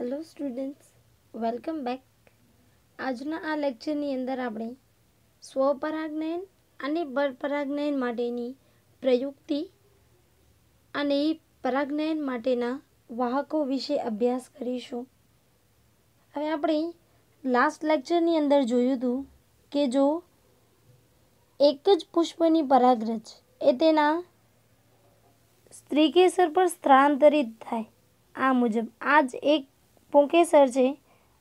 hello students welcome back આજના આ લેક્ચરની અંદર આપણે સ્વપરાગનયન અને પરપરાગનયન માટેની પ્રયુક્તિ અને પરાગનયન માટેના વાહકો વિશે અભ્યાસ કરીશું હવે આપણે લાસ્ટ લેક્ચરની અંદર જોયું હતું કે જો એક જ પુષ્પની પરાગરજ એ તેના સ્ત્રીકેસર પર સ્થળાંતરિત થાય આ મુજબ આ જ એક પુંકેસર છે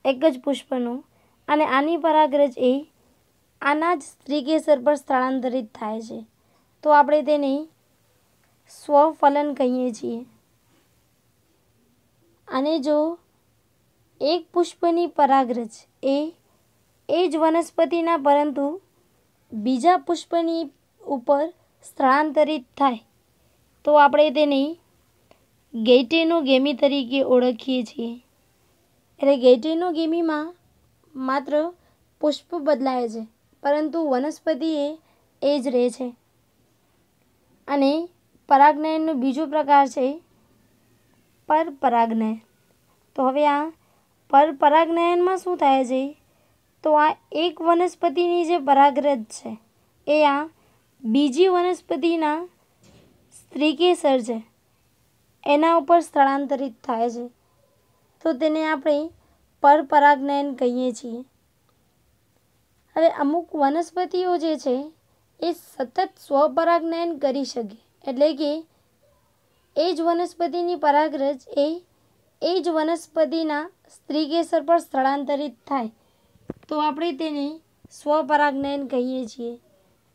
એક જ પુષ્પનું અને આની પરાગ્રજ એ આના જ સ્ત્રી પર સ્થળાંતરિત થાય છે તો આપણે તેને સ્વફલન કહીએ છીએ અને જો એક પુષ્પની પરાગ્રજ એ એ જ વનસ્પતિના પરંતુ બીજા પુષ્પની ઉપર સ્થળાંતરિત થાય તો આપણે તેને ગેટેનો ગેમી તરીકે ઓળખીએ છીએ એટલે ગેટીનો ગેમીમાં માત્ર પુષ્પ બદલાય છે પરંતુ વનસ્પતિ એ એ જ રહે છે અને પરાગનયનનો બીજો પ્રકાર છે પરપરાગનયન તો હવે આ પરપરાગનયનમાં શું થાય છે તો આ એક વનસ્પતિની જે પરાગરજ છે એ આ બીજી વનસ્પતિના સ્ત્રીકેસર છે એના ઉપર સ્થળાંતરિત થાય છે તો તેને આપણે પરપરાગનયન કહીએ છીએ હવે અમુક વનસ્પતિઓ જે છે એ સતત સ્વપરાગનયન કરી શકે એટલે કે એ જ વનસ્પતિની પરાગરજ એ એ જ વનસ્પતિના સ્ત્રી કેસર પર સ્થળાંતરિત થાય તો આપણે તેને સ્વપરાગનયન કહીએ છીએ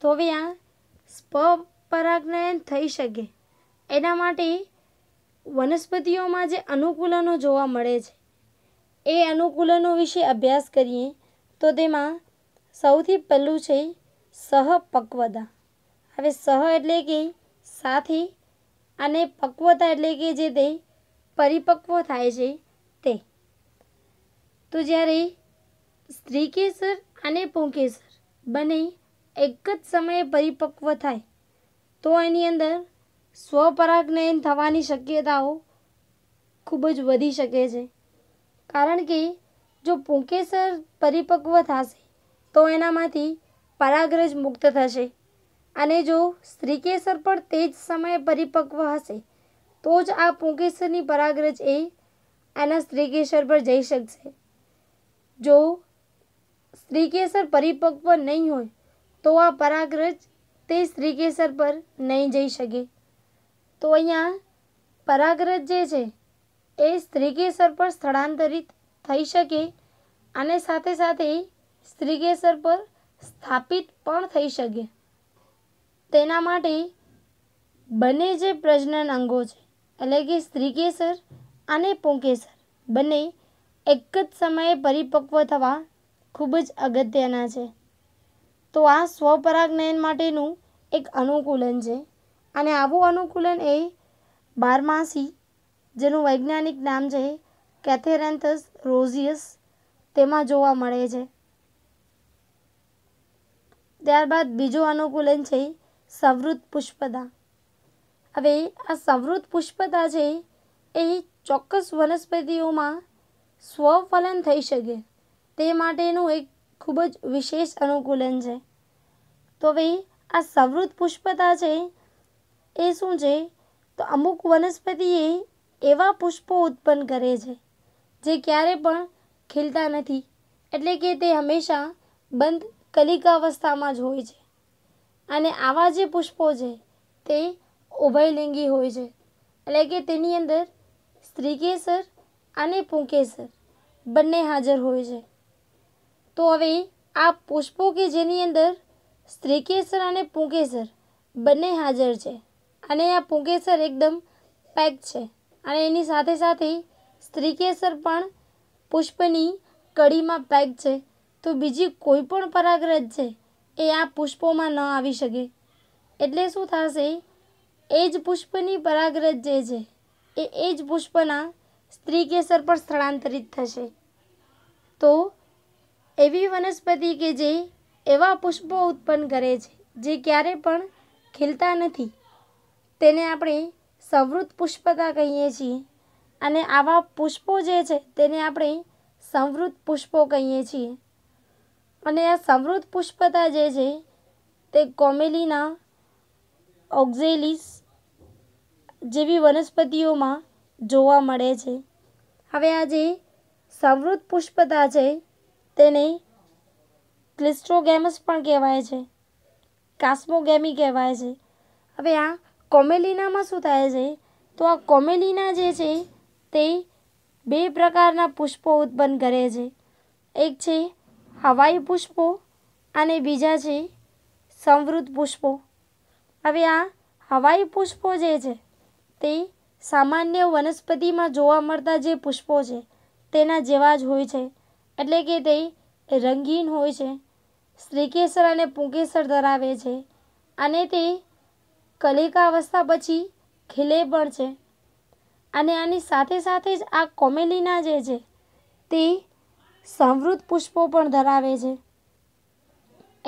તો હવે આ સ્વપરાગનયન થઈ શકે એના માટે વનસ્પતિઓમાં જે અનુકૂલનો જોવા મળે છે એ અનુકૂલનો વિશે અભ્યાસ કરીએ તો તેમાં સૌથી પહેલું છે સહપક્વતા હવે સહ એટલે કે સાથે અને પક્વતા એટલે કે જે તે પરિપક્વ થાય છે તે તો જ્યારે સ્ત્રી કેસર અને પુંકેસર બંને એક જ સમયે પરિપક્વ થાય તો એની અંદર સ્વપરાગનયન થવાની શક્યતાઓ ખૂબ જ વધી શકે છે કારણ કે જો પુંકેસર પરિપક્વ થશે તો એનામાંથી પરાગરજ મુક્ત થશે અને જો સ્ત્રીકેસર પણ તે જ સમયે પરિપક્વ હશે તો જ આ પુંકેસરની પરાગરજ એ એના સ્ત્રીકેસર પર જઈ શકશે જો સ્ત્રીકેસર પરિપક્વ નહીં હોય તો આ પરાગરજ તે સ્ત્રીકેસર પર નહીં જઈ શકે તો અહીંયા પરાગરજ જે છે એ સ્ત્રીકેસર પર સ્થળાંતરિત થઈ શકે અને સાથે સાથે સ્ત્રીકેસર પર સ્થાપિત પણ થઈ શકે તેના માટે બંને જે પ્રજનન અંગો છે એટલે કે સ્ત્રીકેસર અને પુંકેસર બંને એક જ સમયે પરિપક્વ થવા ખૂબ જ અગત્યના છે તો આ સ્વપરાગનયન માટેનું એક અનુકૂલન છે અને આવું અનુકૂલન એ બારમાસી જેનું વૈજ્ઞાનિક નામ છે કેથેરેન્થસ રોઝિયસ તેમાં જોવા મળે છે ત્યારબાદ બીજું અનુકૂલન છે સવૃત પુષ્પદા હવે આ સવૃત પુષ્પદા છે એ ચોક્કસ વનસ્પતિઓમાં સ્વફલન થઈ શકે તે માટેનું એક ખૂબ જ વિશેષ અનુકૂલન છે તો હવે આ સવૃત પુષ્પતા છે એ શું છે તો અમુક વનસ્પતિ એ એવા પુષ્પો ઉત્પન્ન કરે છે જે ક્યારે પણ ખીલતા નથી એટલે કે તે હંમેશા બંધ કલિકાવસ્થામાં જ હોય છે અને આવા જે પુષ્પો છે તે ઉભયલિંગી હોય છે એટલે કે તેની અંદર સ્ત્રીકેસર અને પુંકેસર બંને હાજર હોય છે તો હવે આ પુષ્પો કે જેની અંદર સ્ત્રીકેસર અને પુંકેસર બંને હાજર છે અને આ પુંકેસર એકદમ પેક છે અને એની સાથે સાથે સ્ત્રીકેસર પણ પુષ્પની કડીમાં પેક છે તો બીજી કોઈ પણ પરાગરજ છે એ આ પુષ્પોમાં ન આવી શકે એટલે શું થશે એ જ પુષ્પની પરાગરજ જે છે એ એ જ પુષ્પના સ્ત્રીકેસર પર સ્થળાંતરિત થશે તો એવી વનસ્પતિ કે જે એવા પુષ્પો ઉત્પન્ન કરે છે જે ક્યારેય પણ ખીલતા નથી તેને આપણે સંવૃત પુષ્પતા કહીએ છીએ અને આવા પુષ્પો જે છે તેને આપણે સંવૃત પુષ્પો કહીએ છીએ અને આ સંવૃત પુષ્પતા જે છે તે કોમેલીના ઓક્ઝેલિસ જેવી વનસ્પતિઓમાં જોવા મળે છે હવે આ જે સમૃદ્ધ પુષ્પતા છે તેને ક્લિસ્ટ્રોગેમસ પણ કહેવાય છે કાસ્મોગેમી કહેવાય છે હવે આ કોમેલિનામાં શું થાય છે તો આ કોમેલિના જે છે તે બે પ્રકારના પુષ્પો ઉત્પન્ન કરે છે એક છે હવાઈ પુષ્પો અને બીજા છે સમૃદ્ધ પુષ્પો હવે આ હવાઈ પુષ્પો જે છે તે સામાન્ય વનસ્પતિમાં જોવા મળતા જે પુષ્પો છે તેના જેવા જ હોય છે એટલે કે તે રંગીન હોય છે શ્રીકેસર અને પુંકેસર ધરાવે છે અને તે કલિકાવસ્થા પછી ખીલે પણ છે અને આની સાથે સાથે જ આ કોમેલીના જે છે તે સંવૃત પુષ્પો પણ ધરાવે છે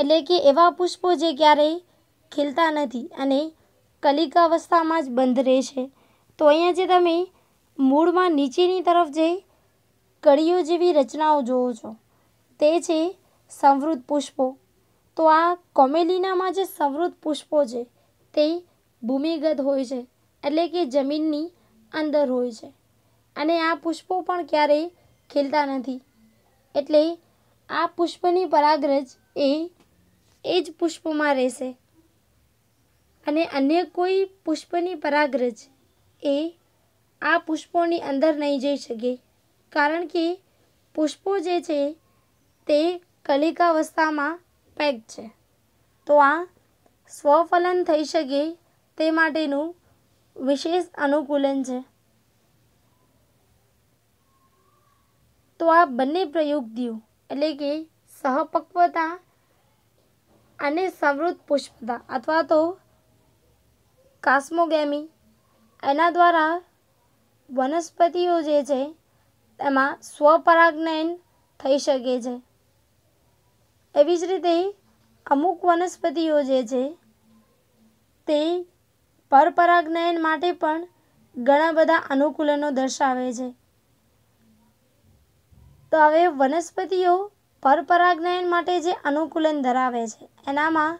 એટલે કે એવા પુષ્પો જે ક્યારેય ખીલતા નથી અને કલિકાવસ્થામાં જ બંધ રહે છે તો અહીંયા જે તમે મૂળમાં નીચેની તરફ જે કળીઓ જેવી રચનાઓ જોવો છો તે છે સંવૃત પુષ્પો તો આ કોમેલીનામાં જે સંવૃત પુષ્પો છે તે ભૂમિગત હોય છે એટલે કે જમીનની અંદર હોય છે અને આ પુષ્પો પણ ક્યારેય ખીલતા નથી એટલે આ પુષ્પની પરાગરજ એ એ જ પુષ્પમાં રહેશે અને અન્ય કોઈ પુષ્પની પરાગરજ એ આ પુષ્પોની અંદર નહીં જઈ શકે કારણ કે પુષ્પો જે છે તે કલિકાવસ્થામાં પેક છે તો આ સ્વફલન થઈ શકે તે માટેનું વિશેષ અનુકૂલન છે તો આ બંને પ્રયુક્તિઓ એટલે કે સહપક્વતા અને સમૃદ્ધ પુષ્પતા અથવા તો કાસ્મોગેમી એના દ્વારા વનસ્પતિઓ જે છે એમાં સ્વપરાગનયન થઈ શકે છે એવી જ રીતે અમુક વનસ્પતિઓ જે છે તે પરપરાગનયન માટે પણ ઘણા બધા અનુકૂલનો દર્શાવે છે તો હવે વનસ્પતિઓ પરપરાગનયન માટે જે અનુકૂલન ધરાવે છે એનામાં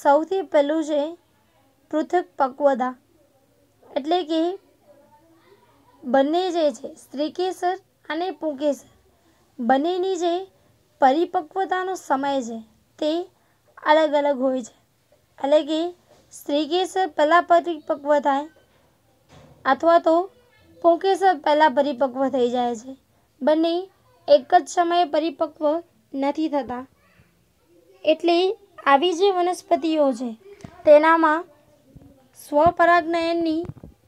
સૌથી પહેલું છે પૃથક પક્વતા એટલે કે બંને જે છે સ્ત્રીકેસર અને પૂંકેસર બંનેની જે પરિપક્વતાનો સમય છે તે અલગ અલગ હોય છે એટલે అలాగే સ્ત્રીકેશ પહેલાં પરિપક્વ થાય અથવા તો પુંકેશ પહેલાં પરિપક્વ થઈ જાય છે બંને એક જ સમયે પરિપક્વ નથી થતા એટલે આવી જે વનસ્પતિઓ છે તેનામાં સ્વપરાગનયનની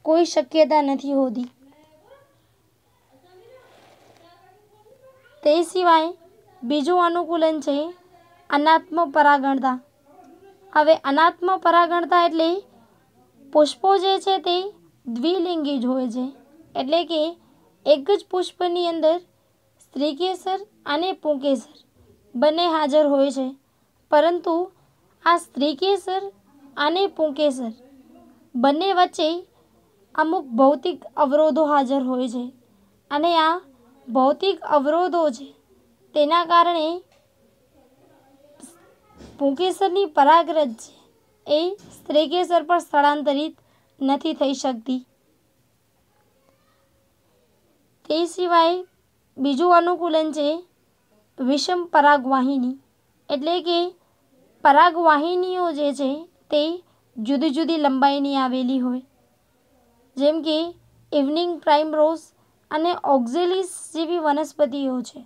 કોઈ શક્યતા નથી હોતી તે સિવાય બીજું અનુકૂલન છે અનાત્મ પરાગણતા હવે અનાત્મ પરાગણતા એટલે પુષ્પો જે છે તે દ્વિલિંગી જ હોય છે એટલે કે એક જ પુષ્પની અંદર સ્ત્રીકેસર અને પુંકેસર બંને હાજર હોય છે પરંતુ આ સ્ત્રીકેસર અને પુંકેસર બંને વચ્ચે અમુક ભૌતિક અવરોધો હાજર હોય છે અને આ ભૌતિક અવરોધો છે તેના કારણે પુંકેસરની પરાગરજ એ સ્ત્રીકેસર પર સ્થળાંતરિત નથી થઈ શકતી તે સિવાય બીજું અનુકૂલન છે વિષમ પરાગવાહિની એટલે કે પરાગવાહિનીઓ જે છે તે જુદી જુદી લંબાઈની આવેલી હોય જેમ કે ઇવનિંગ પ્રાઇમ રોઝ અને ઓક્ઝિલિસ જેવી વનસ્પતિઓ છે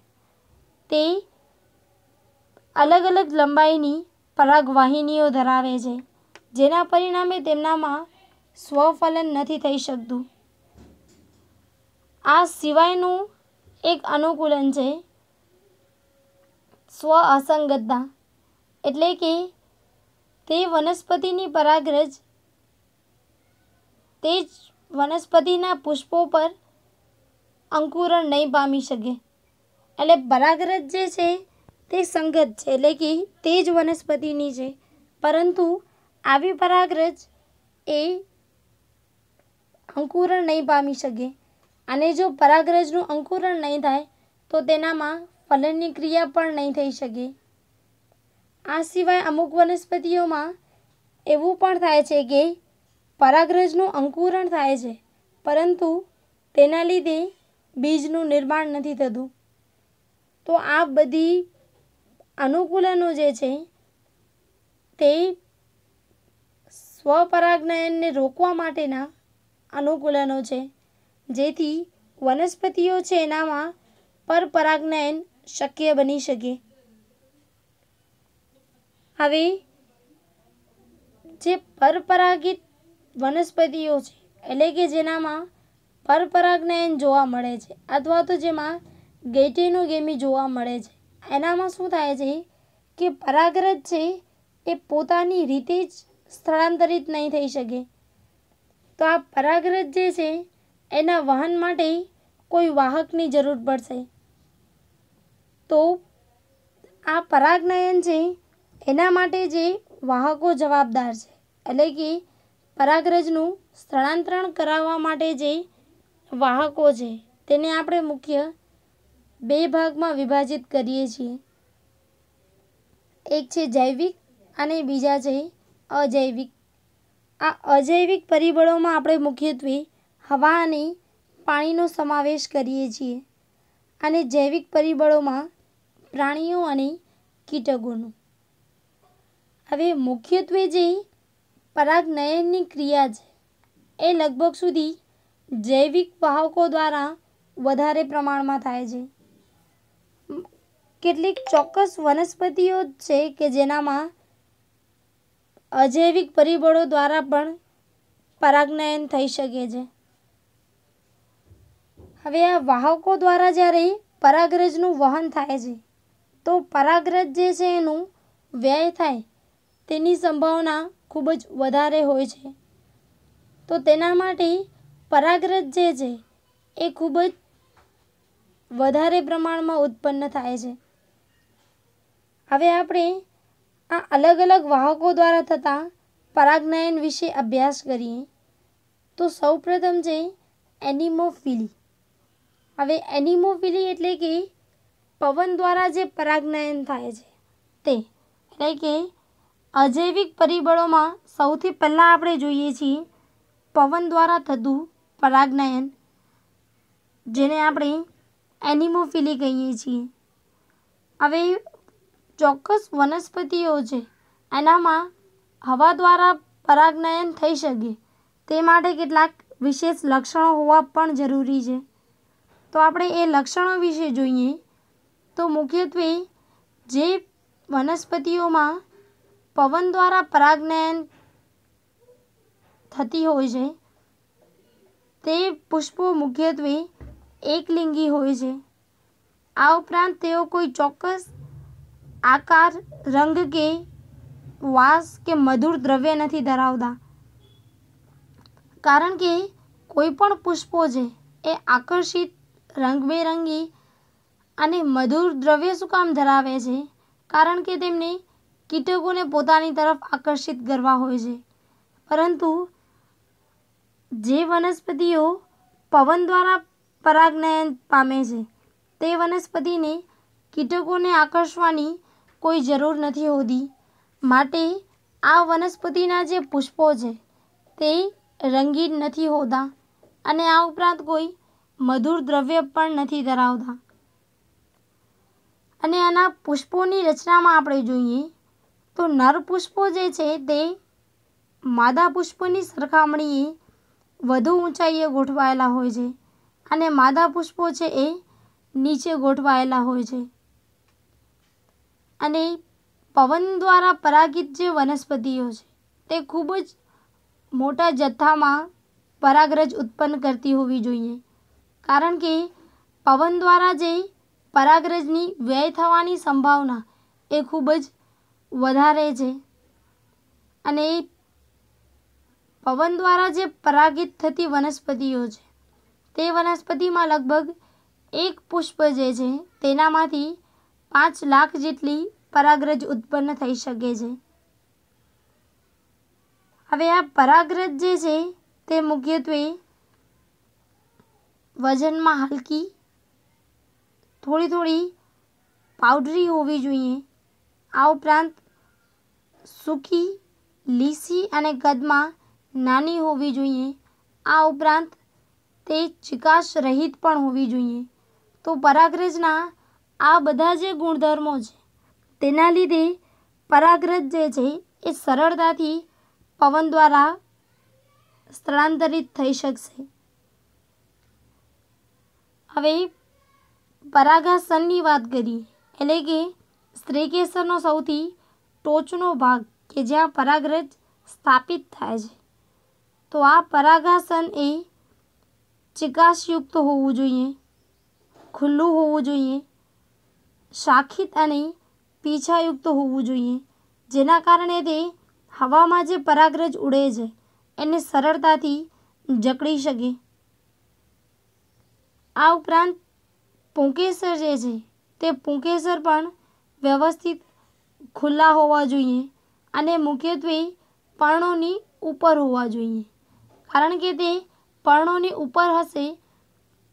તે અલગ અલગ લંબાઈની પરાગવાહિનીઓ ધરાવે છે જેના પરિણામે તેમનામાં સ્વફલન નથી થઈ શકતું આ સિવાયનું એક અનુકૂલન છે સ્વ અસંગતતા એટલે કે તે વનસ્પતિની પરાગરજ તે જ વનસ્પતિના પુષ્પો પર અંકુરણ નહીં પામી શકે એટલે પરાગરજ જે છે તે સંગત છે એટલે કે તે જ વનસ્પતિની છે પરંતુ આવી પરાગરજ એ અંકુરણ નહીં પામી શકે અને જો પરાગરજનું અંકુરણ નહીં થાય તો તેનામાં ફલનની ક્રિયા પણ નહીં થઈ શકે આ સિવાય અમુક વનસ્પતિઓમાં એવું પણ થાય છે કે પરાગરજનું અંકુરણ થાય છે પરંતુ તેના લીધે બીજનું નિર્માણ નથી થતું તો આ બધી અનુકૂલનો જે છે તે સ્વપરાગનયનને રોકવા માટેના અનુકૂલનો છે જેથી વનસ્પતિઓ છે એનામાં પરપરાગનયન શક્ય બની શકે હવે જે પરપરાગિત વનસ્પતિઓ છે એટલે કે જેનામાં પરપરાગનયન જોવા મળે છે અથવા તો જેમાં ગેટેનો ગેમી જોવા મળે છે એનામાં શું થાય છે કે પરાગરજ છે એ પોતાની રીતે જ સ્થળાંતરિત નહીં થઈ શકે તો આ પરાગરજ જે છે એના વાહન માટે કોઈ વાહકની જરૂર પડશે તો આ પરાગનયન છે એના માટે જે વાહકો જવાબદાર છે એટલે કે પરાગરજનું સ્થળાંતરણ કરાવવા માટે જે વાહકો છે તેને આપણે મુખ્ય બે ભાગમાં વિભાજિત કરીએ છીએ એક છે જૈવિક અને બીજા છે અજૈવિક આ અજૈવિક પરિબળોમાં આપણે મુખ્યત્વે હવા અને પાણીનો સમાવેશ કરીએ છીએ અને જૈવિક પરિબળોમાં પ્રાણીઓ અને કીટકોનું હવે મુખ્યત્વે જે પરાગનયનની ક્રિયા છે એ લગભગ સુધી જૈવિક વાહકો દ્વારા વધારે પ્રમાણમાં થાય છે કેટલીક ચોક્કસ વનસ્પતિઓ છે કે જેનામાં અજૈવિક પરિબળો દ્વારા પણ પરાગનયન થઈ શકે છે હવે આ વાહકો દ્વારા જ્યારે પરાગરજનું વહન થાય છે તો પરાગરજ જે છે એનું વ્યય થાય તેની સંભાવના ખૂબ જ વધારે હોય છે તો તેના માટે પરાગરજ જે છે એ ખૂબ જ વધારે પ્રમાણમાં ઉત્પન્ન થાય છે હવે આપણે આ અલગ અલગ વાહકો દ્વારા થતા પરાગનયન વિશે અભ્યાસ કરીએ તો સૌપ્રથમ છે એનિમોફિલી હવે એનિમોફિલી એટલે કે પવન દ્વારા જે પરાગનયન થાય છે તે એટલે કે અજૈવિક પરિબળોમાં સૌથી પહેલાં આપણે જોઈએ છીએ પવન દ્વારા થતું પરાગનયન જેને આપણે એનિમોફિલી કહીએ છીએ હવે ચોક્કસ વનસ્પતિઓ છે એનામાં હવા દ્વારા પરાગનયન થઈ શકે તે માટે કેટલાક વિશેષ લક્ષણો હોવા પણ જરૂરી છે તો આપણે એ લક્ષણો વિશે જોઈએ તો મુખ્યત્વે જે વનસ્પતિઓમાં પવન દ્વારા પરાગનયન થતી હોય છે તે પુષ્પો મુખ્યત્વે એકલિંગી હોય છે આ ઉપરાંત તેઓ કોઈ ચોક્કસ આકાર રંગ કે વાસ કે મધુર દ્રવ્ય નથી ધરાવતા કારણ કે કોઈપણ પુષ્પો છે એ આકર્ષિત રંગબેરંગી અને મધુર દ્રવ્ય શું કામ ધરાવે છે કારણ કે તેમને કીટકોને પોતાની તરફ આકર્ષિત કરવા હોય છે પરંતુ જે વનસ્પતિઓ પવન દ્વારા પરાગનયન પામે છે તે વનસ્પતિને કીટકોને આકર્ષવાની કોઈ જરૂર નથી હોતી માટે આ વનસ્પતિના જે પુષ્પો છે તે રંગીન નથી હોતા અને આ ઉપરાંત કોઈ મધુર દ્રવ્ય પણ નથી ધરાવતા અને આના પુષ્પોની રચનામાં આપણે જોઈએ તો નર પુષ્પો જે છે તે માદા પુષ્પોની સરખામણીએ વધુ ઊંચાઈએ ગોઠવાયેલા હોય છે અને માદા પુષ્પો છે એ નીચે ગોઠવાયેલા હોય છે અને પવન દ્વારા પરાગિત જે વનસ્પતિઓ છે તે ખૂબ જ મોટા જથ્થામાં પરાગરજ ઉત્પન્ન કરતી હોવી જોઈએ કારણ કે પવન દ્વારા જે પરાગરજની વ્યય થવાની સંભાવના એ ખૂબ જ વધારે છે અને પવન દ્વારા જે પરાગિત થતી વનસ્પતિઓ છે તે વનસ્પતિમાં લગભગ એક પુષ્પ જે છે તેનામાંથી પાંચ લાખ જેટલી પરાગરજ ઉત્પન્ન થઈ શકે છે હવે આ પરાગરજ જે છે તે મુખ્યત્વે વજનમાં હલકી થોડી થોડી પાવડરી હોવી જોઈએ આ ઉપરાંત સૂકી લીસી અને કદમાં નાની હોવી જોઈએ આ ઉપરાંત તે ચિકાશ રહિત પણ હોવી જોઈએ તો પરાગરજના आ બધા જે ગુણધર્મો છે તે નાલી દે पराગ રજ જે જે એ સરળતાથી પવન દ્વારા સ્થાનાંતરિત થઈ શકે હવે परागा संनीवाद ગરી એટલે કે સ્ત્રી કેસરનો સૌથી ટોચનો ભાગ કે જ્યાં पराग રજ સ્થાપિત થાય છે તો આ परागासन ઈ ચિગાશયુક્ત હોવું જોઈએ ખુલ્લું હોવું જોઈએ શાખિત અને પીછાયુક્ત હોવું જોઈએ જેના કારણે તે હવામાં જે પરાગરજ ઉડે છે એને સરળતાથી જકડી શકે આ ઉપરાંત પુંકેસર જે છે તે પુંકેસર પણ વ્યવસ્થિત ખુલ્લા હોવા જોઈએ અને મુખ્યત્વે પર્ણોની ઉપર હોવા જોઈએ કારણ કે તે પર્ણોની ઉપર હશે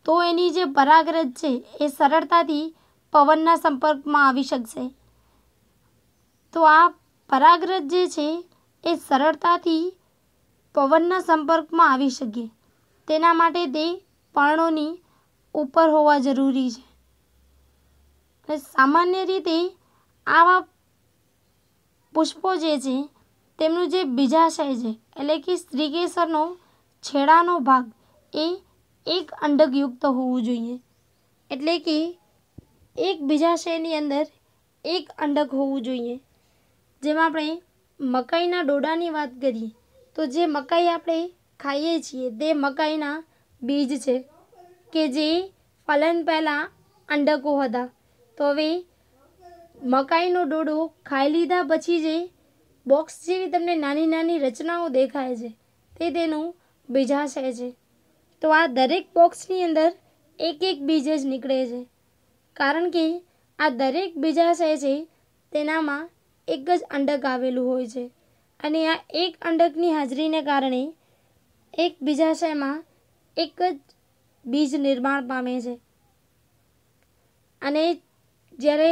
તો એની જે પરાગરજ છે એ સરળતાથી પવનના સંપર્કમાં આવી શકશે તો આ પરાગ્રત જે છે એ સરળતાથી પવનના સંપર્કમાં આવી શકે તેના માટે તે પર્ણોની ઉપર હોવા જરૂરી છે સામાન્ય રીતે આવા પુષ્પો જે છે તેમનું જે બીજાશય છે એટલે કે સ્ત્રીકેસરનો છેડાનો ભાગ એ એક અંડકયુક્ત હોવું જોઈએ એટલે કે એક બીજા શેની અંદર એક અંડક હોવું જોઈએ જેમાં આપણે મકાઈના ડોડાની વાત કરીએ તો જે મકાઈ આપણે ખાઈએ છીએ તે મકાઈના બીજ છે કે જે ફલન પહેલાં અંડકો હતા તો હવે મકાઈનો ડોડો ખાઈ લીધા પછી જે બોક્સ જેવી તમને નાની નાની રચનાઓ દેખાય છે તે તેનું બીજાશય છે તો આ દરેક બોક્સની અંદર એક એક બીજ જ નીકળે છે કારણ કે આ દરેક બીજાશય છે તેનામાં એક જ અંડક આવેલું હોય છે અને આ એક અંડકની હાજરીને કારણે એક બીજાશયમાં એક જ બીજ નિર્માણ પામે છે અને જ્યારે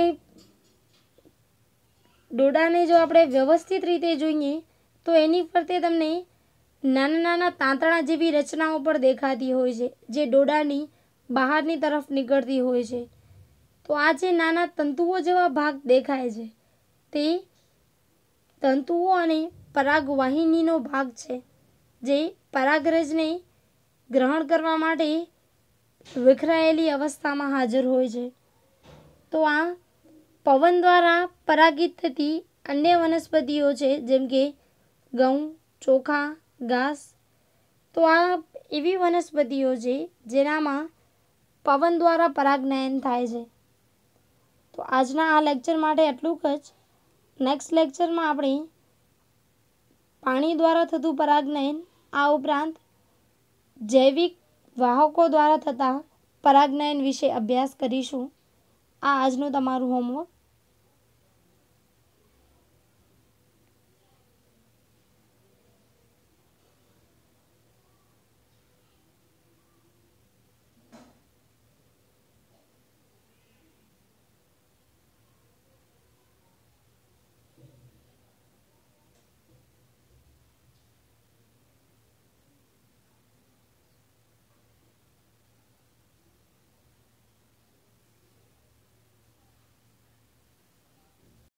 ડોડાને જો આપણે વ્યવસ્થિત રીતે જોઈએ તો એની ફરતે તમને નાના નાના તાંતણા જેવી રચનાઓ પણ દેખાતી હોય છે જે ડોડાની બહારની તરફ નીકળતી હોય છે તો આ જે નાના તંતુઓ જેવા ભાગ દેખાય છે તે તંતુઓ અને પરાગવાહિનીનો ભાગ છે જે પરાગરજને ગ્રહણ કરવા માટે વિખરાયેલી અવસ્થામાં હાજર હોય છે તો આ પવન દ્વારા પરાગિત થતી અન્ય વનસ્પતિઓ છે જેમ કે ઘઉં ચોખા ઘાસ તો આ એવી વનસ્પતિઓ છે જેનામાં પવન દ્વારા પરાગનયન થાય છે તો આજના આ લેક્ચર માટે એટલું જ નેક્સ્ટ લેક્ચરમાં આપણે પાણી દ્વારા થતું પરાગનયન આ ઉપરાંત જૈવિક વાહકો દ્વારા થતા પરાગનયન વિશે અભ્યાસ કરીશું આ આજનું તમારું હોમવર્ક